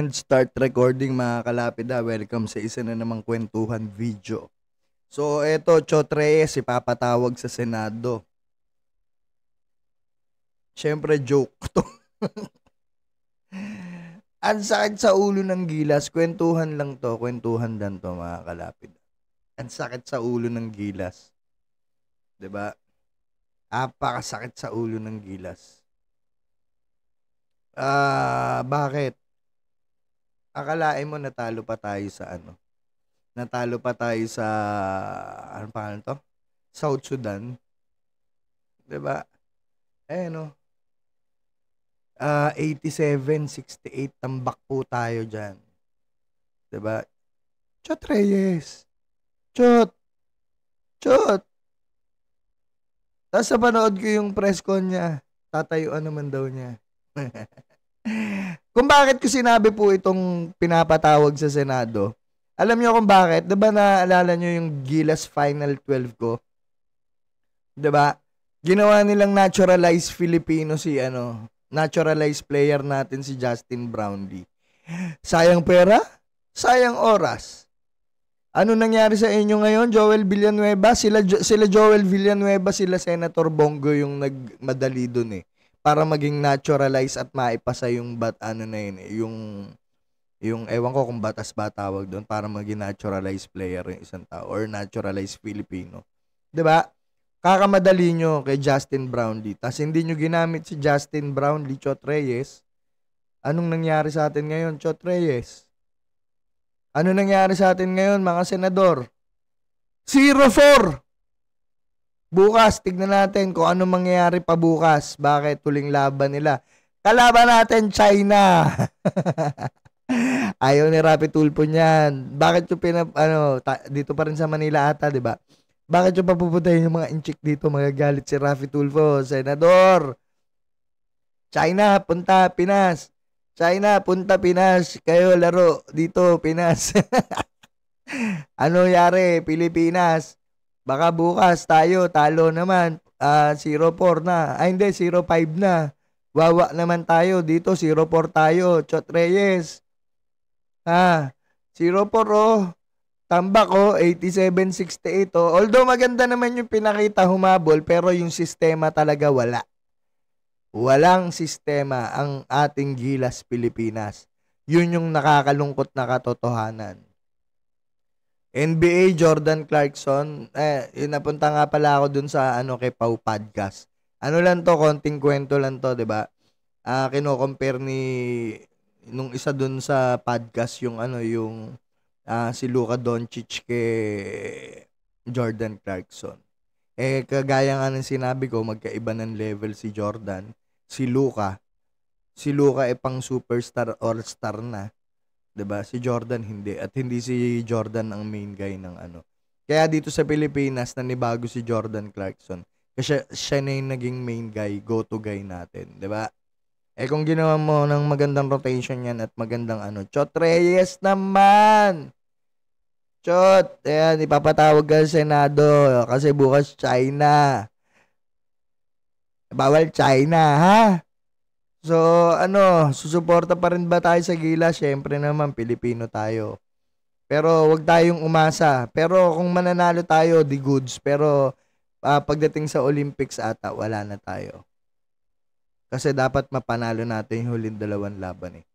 and start recording mga kalapida. Welcome sa isa na namang kwentuhan video. So eto, Chot Reyes, ipapatawag sa Senado. Siyempre, joke to. Ang sakit sa ulo ng gilas, kwentuhan lang to, kwentuhan dan to mga kalapid. Ang sakit sa ulo ng gilas. 'Di ba? Apakasakit sa ulo ng gilas. Ah, uh, bakit? akalain mo natalo pa tayo sa ano. Natalo pa tayo sa ano pangalan to? South Sudan. 'Di ba? Eh no. Uh, 87, 68 tambak po tayo diyan. 'Di ba? Chot Reyes. Chot. Chot. Tapos napanood ko yung press con niya. Tatayuan naman daw niya. kung bakit ko sinabi po itong pinapatawag sa Senado, alam niyo kung bakit? 'Di ba naalala niyo yung Gilas Final 12 ko? 'Di ba? Ginawa nilang naturalized Filipino si ano, naturalized player natin si Justin Brownlee. Sayang pera, sayang oras. Ano nangyari sa inyo ngayon, Joel Villanueva? Sila sila Joel Villanueva, sila Senator Bongo yung nagmadali doon eh para maging naturalize at maipasa yung bat ano na yun, eh, yung yung ewan ko kung batas ba tawag doon para maging naturalized player yung isang tao or naturalized Filipino. 'Di ba? Kakamadali nyo kay Justin Brownlee. Tapos hindi nyo ginamit si Justin Brownlee, Chot Reyes. Anong nangyari sa atin ngayon, Chot Reyes? Ano nangyari sa atin ngayon, mga senador? 0-4! Bukas, tignan natin kung ano mangyayari pa bukas. Bakit tuling laban nila. Kalaban natin, China. Ayaw ni Rapi Tulpo niyan. Bakit yung pinap, ano, ta- dito pa rin sa Manila ata, di ba? Bakit yung papupuntahin yung mga inchik dito? Magagalit si Rafi Tulfo, Senador. China, punta Pinas. China, punta Pinas. Kayo laro dito, Pinas. ano yare Pilipinas? Baka bukas tayo, talo naman. Uh, ah, 0 na. Ay hindi, 05 na. Wawa naman tayo. Dito, 04 tayo. Chot Reyes. Ha? 04 oh. Tambak oh, 87-68 oh. Although maganda naman yung pinakita humabol, pero yung sistema talaga wala. Walang sistema ang ating Gilas Pilipinas. Yun yung nakakalungkot na katotohanan. NBA Jordan Clarkson, eh, yun, napunta nga pala ako dun sa ano kay Pau Podcast. Ano lang to, konting kwento lang to, 'di ba? Ah, uh, kino-compare ni nung isa dun sa podcast yung ano, yung uh, si Luka Doncic kay Jordan Clarkson. Eh kagaya nga ng sinabi ko, magkaiba ng level si Jordan, si Luka. Si Luka ay eh, pang superstar or star na 'di ba? Si Jordan hindi at hindi si Jordan ang main guy ng ano. Kaya dito sa Pilipinas na nanibago si Jordan Clarkson. Kasi siya na yung naging main guy, go-to guy natin, 'di ba? Eh kung ginawa mo ng magandang rotation yan at magandang ano, Chot Reyes naman! Chot! Ayan, ipapatawag ka Senado kasi bukas China. Bawal China, ha? So, ano, susuporta pa rin ba tayo sa gila? Siyempre naman, Pilipino tayo. Pero wag tayong umasa. Pero kung mananalo tayo, the goods. Pero uh, pagdating sa Olympics ata, wala na tayo. Kasi dapat mapanalo natin yung huling dalawang laban eh.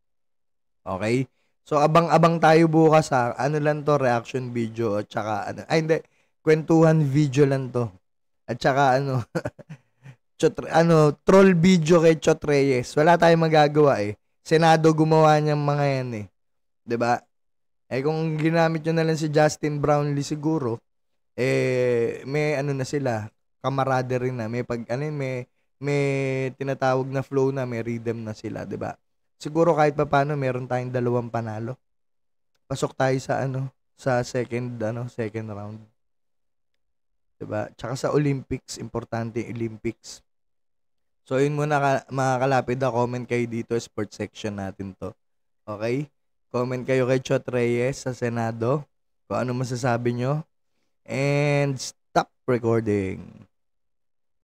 Okay? So, abang-abang tayo bukas ha. Ano lang to, reaction video at saka ano. Ay, hindi. Kwentuhan video lang to. At saka ano. Chot, ano, troll video kay Chot Reyes. Wala tayong magagawa eh. Senado gumawa niyang mga yan eh. ba? Diba? Eh kung ginamit nyo na lang si Justin Brownlee siguro, eh may ano na sila, kamarada rin na, may pag ano may may tinatawag na flow na, may rhythm na sila, 'di ba? Siguro kahit papaano meron tayong dalawang panalo. Pasok tayo sa ano, sa second ano, second round. 'Di ba? Tsaka sa Olympics, importante Olympics. So, yun muna ka, mga kalapid na comment kayo dito sa sports section natin to. Okay? Comment kayo kay Chot Reyes sa Senado kung ano masasabi nyo. And stop recording.